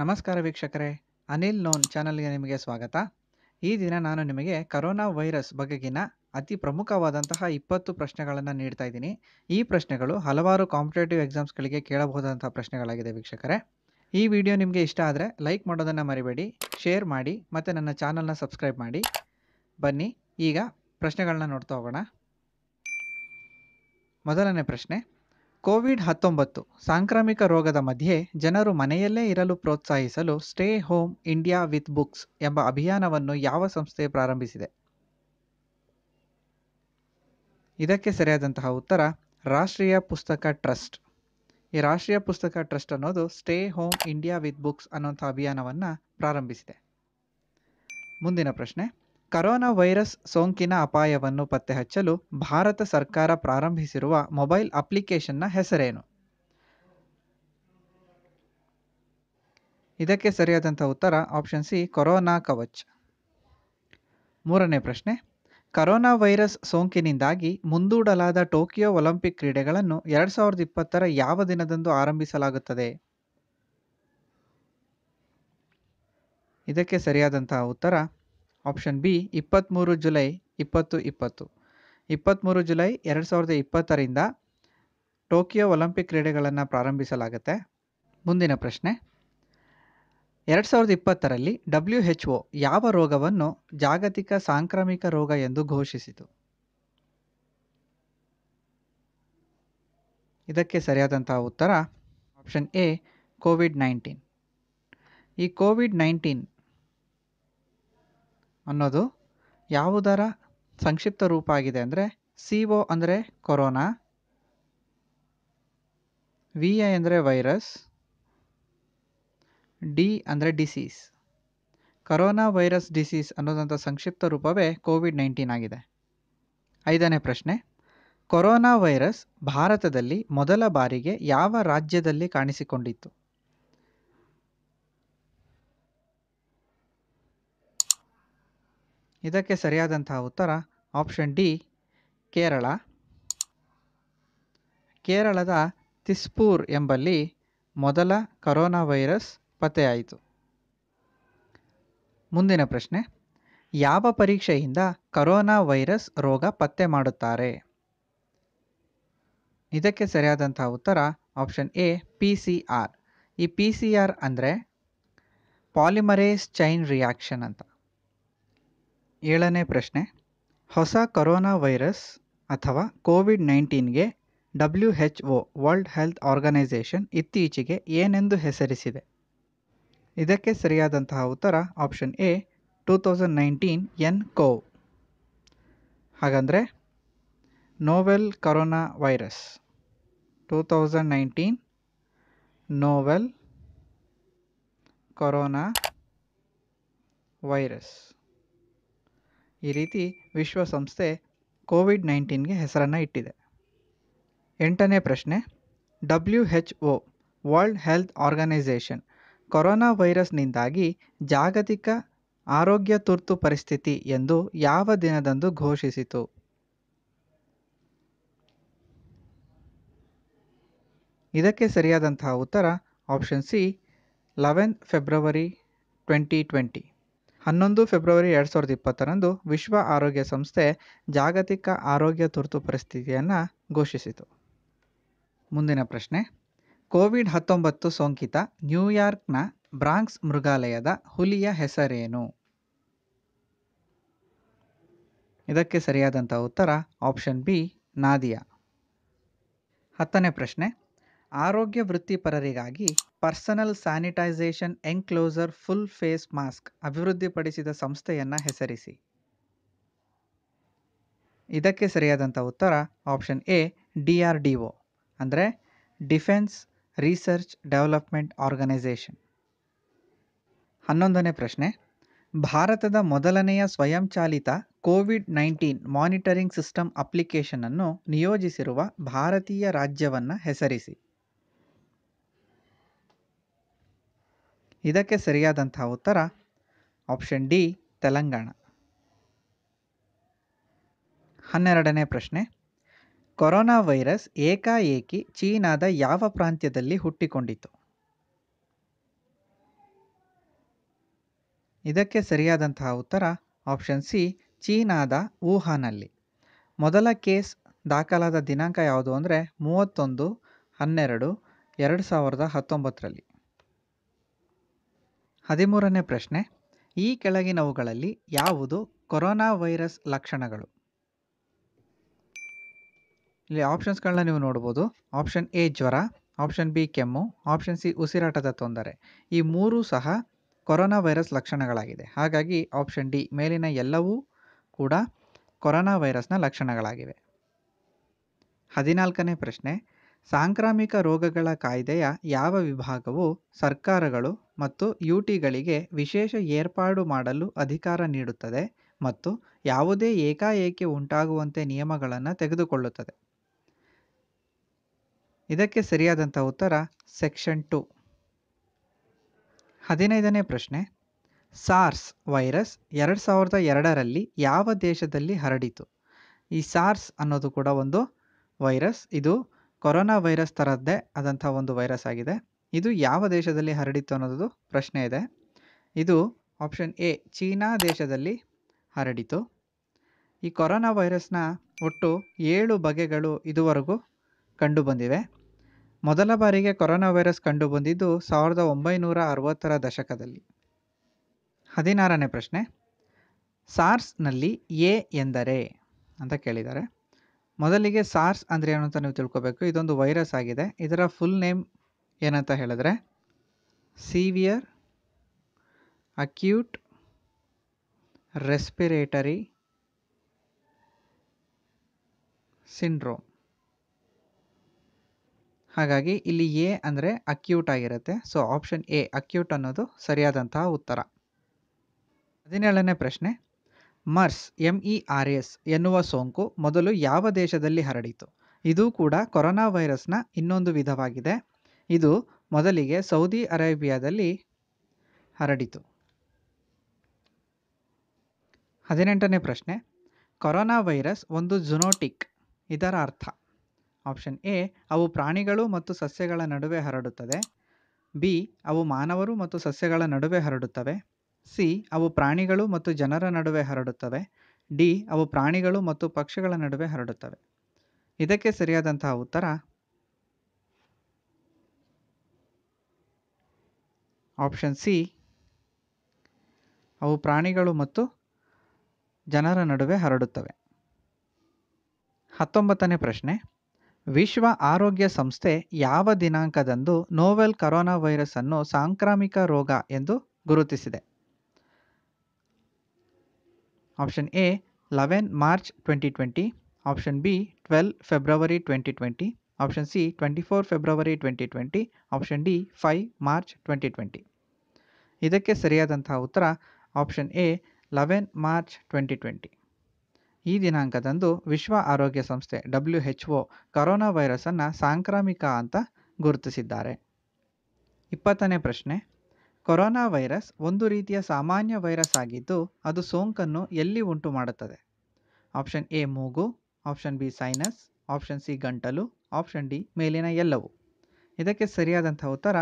ನಮಸ್ಕಾರ ವೀಕ್ಷಕರೇ ಅನಿಲ್ ನೋನ್ ಚಾನಲ್ಗೆ ನಿಮಗೆ ಸ್ವಾಗತ ಈ ದಿನ ನಾನು ನಿಮಗೆ ಕರೋನಾ ವೈರಸ್ ಬಗೆಗಿನ ಅತಿ ಪ್ರಮುಖವಾದಂತಹ ಇಪ್ಪತ್ತು ಪ್ರಶ್ನೆಗಳನ್ನು ನೀಡ್ತಾ ಇದ್ದೀನಿ ಈ ಪ್ರಶ್ನೆಗಳು ಹಲವಾರು ಕಾಂಪಿಟೇಟಿವ್ ಎಕ್ಸಾಮ್ಸ್ಗಳಿಗೆ ಕೇಳಬಹುದಾದಂಥ ಪ್ರಶ್ನೆಗಳಾಗಿದೆ ವೀಕ್ಷಕರೇ ಈ ವಿಡಿಯೋ ನಿಮಗೆ ಇಷ್ಟ ಆದರೆ ಲೈಕ್ ಮಾಡೋದನ್ನು ಮರಿಬೇಡಿ ಶೇರ್ ಮಾಡಿ ಮತ್ತು ನನ್ನ ಚಾನಲ್ನ ಸಬ್ಸ್ಕ್ರೈಬ್ ಮಾಡಿ ಬನ್ನಿ ಈಗ ಪ್ರಶ್ನೆಗಳನ್ನ ನೋಡ್ತಾ ಹೋಗೋಣ ಮೊದಲನೇ ಪ್ರಶ್ನೆ ಕೋವಿಡ್ ಹತ್ತೊಂಬತ್ತು ಸಾಂಕ್ರಾಮಿಕ ರೋಗದ ಮಧ್ಯೆ ಜನರು ಮನೆಯಲ್ಲೇ ಇರಲು ಪ್ರೋತ್ಸಾಹಿಸಲು stay home India with books ಎಂಬ ಅಭಿಯಾನವನ್ನು ಯಾವ ಸಂಸ್ಥೆ ಪ್ರಾರಂಭಿಸಿದೆ ಇದಕ್ಕೆ ಸರಿಯಾದಂತಹ ಉತ್ತರ ರಾಷ್ಟ್ರೀಯ ಪುಸ್ತಕ ಟ್ರಸ್ಟ್ ಈ ರಾಷ್ಟ್ರೀಯ ಪುಸ್ತಕ ಟ್ರಸ್ಟ್ ಅನ್ನೋದು stay home India with books ಅನ್ನೋಂಥ ಅಭಿಯಾನವನ್ನು ಪ್ರಾರಂಭಿಸಿದೆ ಮುಂದಿನ ಪ್ರಶ್ನೆ ಕರೋನಾ ವೈರಸ್ ಸೋಂಕಿನ ಅಪಾಯವನ್ನು ಪತ್ತೆಹಚ್ಚಲು ಭಾರತ ಸರ್ಕಾರ ಪ್ರಾರಂಭಿಸಿರುವ ಮೊಬೈಲ್ ಅಪ್ಲಿಕೇಶನ್ನ ಹೆಸರೇನು ಇದಕ್ಕೆ ಸರಿಯಾದಂಥ ಉತ್ತರ ಆಪ್ಷನ್ ಸಿ ಕೊರೋನಾ ಕವಚ್ ಮೂರನೇ ಪ್ರಶ್ನೆ ಕರೋನಾ ವೈರಸ್ ಸೋಂಕಿನಿಂದಾಗಿ ಮುಂದೂಡಲಾದ ಟೋಕಿಯೋ ಒಲಿಂಪಿಕ್ ಕ್ರೀಡೆಗಳನ್ನು ಎರಡು ಸಾವಿರದ ಇಪ್ಪತ್ತರ ಯಾವ ದಿನದಂದು ಆರಂಭಿಸಲಾಗುತ್ತದೆ ಇದಕ್ಕೆ ಸರಿಯಾದಂತಹ ಉತ್ತರ ಆಪ್ಷನ್ ಬಿ ಇಪ್ಪತ್ತ್ಮೂರು ಜುಲೈ ಇಪ್ಪತ್ತು ಇಪ್ಪತ್ತು ಇಪ್ಪತ್ತ್ಮೂರು ಜುಲೈ ಎರಡು ಸಾವಿರದ ಇಪ್ಪತ್ತರಿಂದ ಟೋಕಿಯೋ ಒಲಿಂಪಿಕ್ ಕ್ರೀಡೆಗಳನ್ನು ಪ್ರಾರಂಭಿಸಲಾಗುತ್ತೆ ಮುಂದಿನ ಪ್ರಶ್ನೆ ಎರಡು ಸಾವಿರದ ಇಪ್ಪತ್ತರಲ್ಲಿ ಡಬ್ಲ್ಯೂ ಹೆಚ್ ಒ ಯಾವ ರೋಗವನ್ನು ಜಾಗತಿಕ ಸಾಂಕ್ರಾಮಿಕ ರೋಗ ಎಂದು ಘೋಷಿಸಿತು ಇದಕ್ಕೆ ಸರಿಯಾದಂತಹ ಉತ್ತರ ಆಪ್ಷನ್ ಎ ಕೋವಿಡ್ ನೈನ್ಟೀನ್ ಈ ಕೋವಿಡ್ ನೈನ್ಟೀನ್ ಅನ್ನೋದು ಯಾವುದರ ಸಂಕ್ಷಿಪ್ತ ರೂಪ ಆಗಿದೆ ಅಂದರೆ ಸಿ ಒ ಅಂದರೆ ಕೊರೋನಾ ವಿ ಐ ಅಂದರೆ ವೈರಸ್ ಡಿ ಅಂದರೆ ಡಿಸೀಸ್ ಕರೋನಾ ವೈರಸ್ ಡಿಸೀಸ್ ಅನ್ನೋದಂಥ ಸಂಕ್ಷಿಪ್ತ ರೂಪವೇ ಕೋವಿಡ್ ನೈನ್ಟೀನ್ ಆಗಿದೆ ಐದನೇ ಪ್ರಶ್ನೆ ಕೊರೋನಾ ವೈರಸ್ ಭಾರತದಲ್ಲಿ ಮೊದಲ ಬಾರಿಗೆ ಯಾವ ರಾಜ್ಯದಲ್ಲಿ ಕಾಣಿಸಿಕೊಂಡಿತ್ತು ಇದಕ್ಕೆ ಸರಿಯಾದಂತಹ ಉತ್ತರ ಆಪ್ಷನ್ ಡಿ ಕೇರಳ ಕೇರಳದ ತಿಸ್ಪೂರ್ ಎಂಬಲ್ಲಿ ಮೊದಲ ಕರೋನಾ ವೈರಸ್ ಪತ್ತೆಯಾಯಿತು ಮುಂದಿನ ಪ್ರಶ್ನೆ ಯಾವ ಪರೀಕ್ಷೆಯಿಂದ ಕರೋನಾ ವೈರಸ್ ರೋಗ ಪತ್ತೆ ಮಾಡುತ್ತಾರೆ ಇದಕ್ಕೆ ಸರಿಯಾದಂತಹ ಉತ್ತರ option A P C R ಈ ಪಿ ಸಿ ಆರ್ ಅಂದರೆ ಪಾಲಿಮರೇಸ್ ಚೈನ್ ರಿಯಾಕ್ಷನ್ ಅಂತ ಏಳನೇ ಪ್ರಶ್ನೆ ಹೊಸ ಕೊರೋನಾ ವೈರಸ್ ಅಥವಾ ಕೋವಿಡ್ ನೈನ್ಟೀನ್ಗೆ W H O world health organisation ಇತ್ತೀಚೆಗೆ ಏನೆಂದು ಹೆಸರಿಸಿದೆ ಇದಕ್ಕೆ ಸರಿಯಾದಂತಹ ಉತ್ತರ option A two thousand nineteen N Co ಹಾಗಂದರೆ novel corona virus two thousand nineteen novel corona virus ಈ ರೀತಿ ವಿಶ್ವಸಂಸ್ಥೆ ಕೋವಿಡ್ ನೈನ್ಟೀನ್ಗೆ ಹೆಸರನ್ನು ಇಟ್ಟಿದೆ ಎಂಟನೇ ಪ್ರಶ್ನೆ W H O world health organisation corona ವೈರಸ್ನಿಂದಾಗಿ ಜಾಗತಿಕ ಆರೋಗ್ಯ ತುರ್ತು ಪರಿಸ್ಥಿತಿ ಎಂದು ಯಾವ ದಿನದಂದು ಘೋಷಿಸಿತು ಇದಕ್ಕೆ ಸರಿಯಾದಂತಹ ಉತ್ತರ option C eleven February twenty twenty ಹನ್ನೊಂದು ಫೆಬ್ರವರಿ ಎರಡು ಸಾವಿರದ ಇಪ್ಪತ್ತರಂದು ವಿಶ್ವ ಆರೋಗ್ಯ ಸಂಸ್ಥೆ ಜಾಗತಿಕ ಆರೋಗ್ಯ ತುರ್ತು ಪರಿಸ್ಥಿತಿಯನ್ನು ಘೋಷಿಸಿತು ಮುಂದಿನ ಪ್ರಶ್ನೆ ಕೋವಿಡ್ ಹತ್ತೊಂಬತ್ತು ಸೋಂಕಿತ ನ್ಯೂಯಾರ್ಕ್ನ ಬ್ರಾಂಕ್ಸ್ ಮೃಗಾಲಯದ ಹುಲಿಯ ಹೆಸರೇನು ಇದಕ್ಕೆ ಸರಿಯಾದಂಥ ಉತ್ತರ ಆಪ್ಷನ್ ಬಿ ನಾದಿಯಾ ಹತ್ತನೇ ಪ್ರಶ್ನೆ ಆರೋಗ್ಯ ವೃತ್ತಿಪರರಿಗಾಗಿ personal sanitisation enclosure full face mask ಅಭಿವೃದ್ಧಿಪಡಿಸಿದ ಸಂಸ್ಥೆಯನ್ನು ಹೆಸರಿಸಿ ಇದಕ್ಕೆ ಸರಿಯಾದಂಥ ಉತ್ತರ option A D R D O ಅಂದರೆ ಡಿಫೆನ್ಸ್ ರಿಸರ್ಚ್ ಡೆವಲಪ್ಮೆಂಟ್ ಆರ್ಗನೈಸೇಷನ್ ಹನ್ನೊಂದನೇ ಪ್ರಶ್ನೆ ಭಾರತದ ಮೊದಲನೆಯ ಸ್ವಯಂಚಾಲಿತ ಕೋವಿಡ್ ನೈನ್ಟೀನ್ ಮಾನಿಟರಿಂಗ್ ಸಿಸ್ಟಮ್ ಅಪ್ಲಿಕೇಶನನ್ನು ನಿಯೋಜಿಸಿರುವ ಭಾರತೀಯ ರಾಜ್ಯವನ್ನು ಹೆಸರಿಸಿ ಇದಕ್ಕೆ ಸರಿಯಾದಂತಹ ಉತ್ತರ ಆಪ್ಷನ್ ಡಿ ತೆಲಂಗಾಣ ಹನ್ನೆರಡನೇ ಪ್ರಶ್ನೆ ಕೊರೋನಾ ವೈರಸ್ ಏಕಾಏಕಿ ಚೀನಾದ ಯಾವ ಪ್ರಾಂತ್ಯದಲ್ಲಿ ಹುಟ್ಟಿಕೊಂಡಿತು ಇದಕ್ಕೆ ಸರಿಯಾದಂತಹ ಉತ್ತರ ಆಪ್ಷನ್ ಸಿ ಚೀನಾದ ವುಹಾನಲ್ಲಿ ಮೊದಲ ಕೇಸ್ ದಾಖಲಾದ ದಿನಾಂಕ ಯಾವುದು ಅಂದರೆ ಮೂವತ್ತೊಂದು ಹನ್ನೆರಡು ಎರಡು ಸಾವಿರದ ಹತ್ತೊಂಬತ್ತರಲ್ಲಿ ಹದಿಮೂರನೇ ಪ್ರಶ್ನೆ ಈ ಕೆಳಗಿನವುಗಳಲ್ಲಿ ಯಾವುದು ಕೊರೋನಾ ವೈರಸ್ ಲಕ್ಷಣಗಳು ಇಲ್ಲಿ ಆಪ್ಷನ್ಸ್ಗಳನ್ನ ನೀವು ನೋಡ್ಬೋದು ಆಪ್ಷನ್ ಎ ಜ್ವರ ಆಪ್ಷನ್ ಬಿ ಕೆಮ್ಮು ಆಪ್ಷನ್ ಸಿ ಉಸಿರಾಟದ ತೊಂದರೆ ಈ ಮೂರೂ ಸಹ ಕೊರೋನಾ ವೈರಸ್ ಲಕ್ಷಣಗಳಾಗಿದೆ ಹಾಗಾಗಿ ಆಪ್ಷನ್ ಡಿ ಮೇಲಿನ ಎಲ್ಲವೂ ಕೂಡ ಕೊರೋನಾ ವೈರಸ್ನ ಲಕ್ಷಣಗಳಾಗಿವೆ ಹದಿನಾಲ್ಕನೇ ಪ್ರಶ್ನೆ ಸಾಂಕ್ರಾಮಿಕ ರೋಗಗಳ ಕಾಯ್ದೆಯ ಯಾವ ವಿಭಾಗವು ಸರ್ಕಾರಗಳು ಮತ್ತು ಯುಟಿಗಳಿಗೆ ವಿಶೇಷ ಏರ್ಪಾಡು ಮಾಡಲು ಅಧಿಕಾರ ನೀಡುತ್ತದೆ ಮತ್ತು ಯಾವುದೇ ಏಕಾಏಕಿ ಉಂಟಾಗುವಂತೆ ನಿಯಮಗಳನ್ನು ತೆಗೆದುಕೊಳ್ಳುತ್ತದೆ ಇದಕ್ಕೆ ಸರಿಯಾದಂಥ ಉತ್ತರ ಸೆಕ್ಷನ್ ಟು ಹದಿನೈದನೇ ಪ್ರಶ್ನೆ ಸಾರ್ಸ್ ವೈರಸ್ ಎರಡು ಸಾವಿರದ ಎರಡರಲ್ಲಿ ಯಾವ ದೇಶದಲ್ಲಿ ಹರಡಿತು ಈ ಸಾರ್ಸ್ ಅನ್ನೋದು ಕೂಡ ಒಂದು ವೈರಸ್ ಇದು ಕೊರೋನಾ ವೈರಸ್ ಥರದ್ದೇ ಆದಂಥ ಒಂದು ವೈರಸ್ ಆಗಿದೆ ಇದು ಯಾವ ದೇಶದಲ್ಲಿ ಹರಡಿತ್ತು ಅನ್ನೋದು ಪ್ರಶ್ನೆ ಇದೆ ಇದು ಆಪ್ಷನ್ ಎ ಚೀನಾ ದೇಶದಲ್ಲಿ ಹರಡಿತು ಈ ಕೊರೋನಾ ವೈರಸ್ನ ಒಟ್ಟು ಏಳು ಬಗೆಗಳು ಇದುವರೆಗೂ ಕಂಡುಬಂದಿವೆ ಮೊದಲ ಬಾರಿಗೆ ಕೊರೋನಾ ವೈರಸ್ ಕಂಡುಬಂದಿದ್ದು ಸಾವಿರದ ಒಂಬೈನೂರ ಅರವತ್ತರ ದಶಕದಲ್ಲಿ ಹದಿನಾರನೇ ಪ್ರಶ್ನೆ ಸಾರ್ಸ್ನಲ್ಲಿ ಎ ಎಂದರೆ ಅಂತ ಕೇಳಿದ್ದಾರೆ ಮೊದಲಿಗೆ ಸಾರ್ಸ್ ಅಂದರೆ ಏನು ಅಂತ ನೀವು ತಿಳ್ಕೋಬೇಕು ಇದೊಂದು ವೈರಸ್ ಆಗಿದೆ ಇದರ ಫುಲ್ ನೇಮ್ ಏನಂತ ಹೇಳಿದ್ರೆ ಸೀವಿಯರ್ ಅಕ್ಯೂಟ್ ರೆಸ್ಪಿರೇಟರಿ ಸಿಂಡ್ರೋಮ್ ಹಾಗಾಗಿ ಇಲ್ಲಿ ಎ ಅಂದರೆ ಅಕ್ಯೂಟ್ ಆಗಿರುತ್ತೆ ಸೊ ಆಪ್ಷನ್ ಎ ಅಕ್ಯೂಟ್ ಅನ್ನೋದು ಸರಿಯಾದಂತಹ ಉತ್ತರ ಹದಿನೇಳನೇ ಪ್ರಶ್ನೆ ಮರ್ಸ್ ಇ ಆರ್ ಎಸ್ ಎನ್ನುವ ಸೋಂಕು ಮೊದಲು ಯಾವ ದೇಶದಲ್ಲಿ ಹರಡಿತು ಇದು ಕೂಡ ಕೊರೋನಾ ವೈರಸ್ನ ಇನ್ನೊಂದು ವಿಧವಾಗಿದೆ ಇದು ಮೊದಲಿಗೆ ಸೌದಿ ಅರೇಬಿಯಾದಲ್ಲಿ ಹರಡಿತು ಹದಿನೆಂಟನೇ ಪ್ರಶ್ನೆ ಕೊರೋನಾ ವೈರಸ್ ಒಂದು ಜುನೋಟಿಕ್ ಇದರ ಅರ್ಥ ಆಪ್ಷನ್ ಎ ಅವು ಪ್ರಾಣಿಗಳು ಮತ್ತು ಸಸ್ಯಗಳ ನಡುವೆ ಹರಡುತ್ತದೆ ಬಿ ಅವು ಮಾನವರು ಮತ್ತು ಸಸ್ಯಗಳ ನಡುವೆ ಹರಡುತ್ತವೆ ಸಿ ಅವು ಪ್ರಾಣಿಗಳು ಮತ್ತು ಜನರ ನಡುವೆ ಹರಡುತ್ತವೆ ಡಿ ಅವು ಪ್ರಾಣಿಗಳು ಮತ್ತು ಪಕ್ಷಿಗಳ ನಡುವೆ ಹರಡುತ್ತವೆ ಇದಕ್ಕೆ ಸರಿಯಾದಂತಹ ಉತ್ತರ ಆಪ್ಷನ್ ಸಿ ಅವು ಪ್ರಾಣಿಗಳು ಮತ್ತು ಜನರ ನಡುವೆ ಹರಡುತ್ತವೆ ಹತ್ತೊಂಬತ್ತನೇ ಪ್ರಶ್ನೆ ವಿಶ್ವ ಆರೋಗ್ಯ ಸಂಸ್ಥೆ ಯಾವ ದಿನಾಂಕದಂದು ನೋವೆಲ್ ಕರೋನಾ ಅನ್ನು ಸಾಂಕ್ರಾಮಿಕ ರೋಗ ಎಂದು ಗುರುತಿಸಿದೆ option A eleven March twenty twenty option B twelve February twenty twenty option C twenty four February twenty twenty option D five March twenty twenty ಇದಕ್ಕೆ ಸರಿಯಾದಂತಹ ಉತ್ತರ option A eleven March twenty twenty ಈ ದಿನಾಂಕದಂದು ವಿಶ್ವ ಆರೋಗ್ಯ ಸಂಸ್ಥೆ W H ಒ corona ವೈರಸನ್ನು ಸಾಂಕ್ರಾಮಿಕ ಅಂತ ಗುರುತಿಸಿದ್ದಾರೆ ಇಪ್ಪತ್ತನೇ ಪ್ರಶ್ನೆ ಕೊರೋನಾ ವೈರಸ್ ಒಂದು ರೀತಿಯ ಸಾಮಾನ್ಯ ವೈರಸ್ ಆಗಿದ್ದು ಅದು ಸೋಂಕನ್ನು ಎಲ್ಲಿ ಉಂಟು ಮಾಡುತ್ತದೆ ಆಪ್ಷನ್ ಎ ಮೂಗು option B sinus option C ಗಂಟಲು ಆಪ್ಷನ್ ಡಿ ಮೇಲಿನ ಎಲ್ಲವು ಇದಕ್ಕೆ ಸರಿಯಾದಂಥ ಉತ್ತರ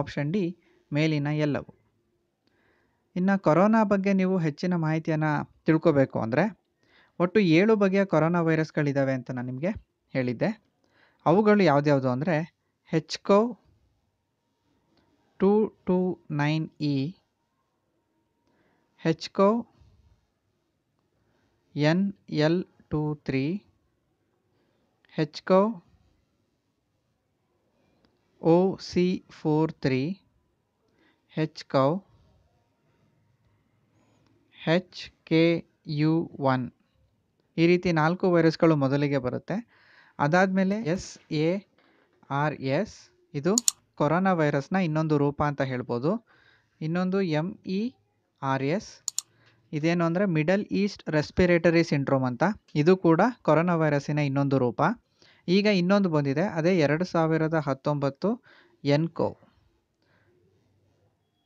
ಆಪ್ಷನ್ ಡಿ ಮೇಲಿನ ಎಲ್ಲವು ಇನ್ನು ಕೊರೋನಾ ಬಗ್ಗೆ ನೀವು ಹೆಚ್ಚಿನ ಮಾಹಿತಿಯನ್ನು ತಿಳ್ಕೋಬೇಕು ಅಂದರೆ ಒಟ್ಟು ಏಳು ಬಗೆಯ ಕೊರೋನಾ ವೈರಸ್ಗಳಿದ್ದಾವೆ ಅಂತ ನಾನು ನಿಮಗೆ ಹೇಳಿದ್ದೆ ಅವುಗಳು ಯಾವುದ್ಯಾವುದು ಅಂದರೆ H Co two two nine E H Co N L two three H Co O C four three H CoV H K U one ಈ ರೀತಿ ನಾಲ್ಕು ವೈರಸ್ಗಳು ಮೊದಲಿಗೆ ಬರುತ್ತೆ ಅದಾದಮೇಲೆ ಎಸ್ ಎ ಆರ್ ಎಸ್ ಇದು ಕೊರೋನಾ ವೈರಸ್ನ ಇನ್ನೊಂದು ರೂಪ ಅಂತ ಹೇಳ್ಬೋದು ಇನ್ನೊಂದು ಎಮ್ ಇ ಆರ್ ಎಸ್ ಇದೇನು ಅಂದರೆ ಮಿಡಲ್ ಈಸ್ಟ್ ರೆಸ್ಪಿರೇಟರಿ ಸಿಂಡ್ರೋಮ್ ಅಂತ ಇದು ಕೂಡ ಕೊರೋನಾ ವೈರಸ್ಸಿನ ಇನ್ನೊಂದು ರೂಪ ಈಗ ಇನ್ನೊಂದು ಬಂದಿದೆ ಅದೇ ಎರಡು ಸಾವಿರದ ಹತ್ತೊಂಬತ್ತು nCo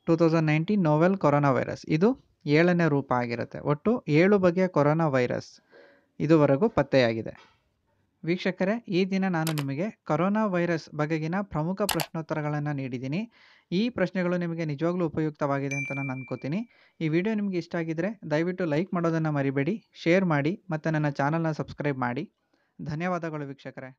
two thousand nineteen novel corona virus ಇದು ಏಳನೇ ರೂಪ ಆಗಿರುತ್ತೆ ಒಟ್ಟು ಏಳು ಬಗೆಯ ಕೊರೋನಾ ವೈರಸ್ ಇದುವರೆಗೂ ಪತ್ತೆಯಾಗಿದೆ ವೀಕ್ಷಕರೇ ಈ ದಿನ ನಾನು ನಿಮಗೆ ಕೊರೋನಾ ವೈರಸ್ ಬಗೆಗಿನ ಪ್ರಮುಖ ಪ್ರಶ್ನೋತ್ತರಗಳನ್ನು ನೀಡಿದ್ದೀನಿ ಈ ಪ್ರಶ್ನೆಗಳು ನಿಮಗೆ ನಿಜವಾಗ್ಲೂ ಉಪಯುಕ್ತವಾಗಿದೆ ಅಂತ ನಾನು ಅನ್ಕೋತೀನಿ ಈ ವಿಡಿಯೋ ನಿಮಗೆ ಇಷ್ಟ ಆಗಿದ್ದರೆ ದಯವಿಟ್ಟು ಲೈಕ್ ಮಾಡೋದನ್ನು ಮರಿಬೇಡಿ ಶೇರ್ ಮಾಡಿ ಮತ್ತು ನನ್ನ ಚಾನಲ್ನ ಸಬ್ಸ್ಕ್ರೈಬ್ ಮಾಡಿ ಧನ್ಯವಾದಗಳು ವೀಕ್ಷಕರೇ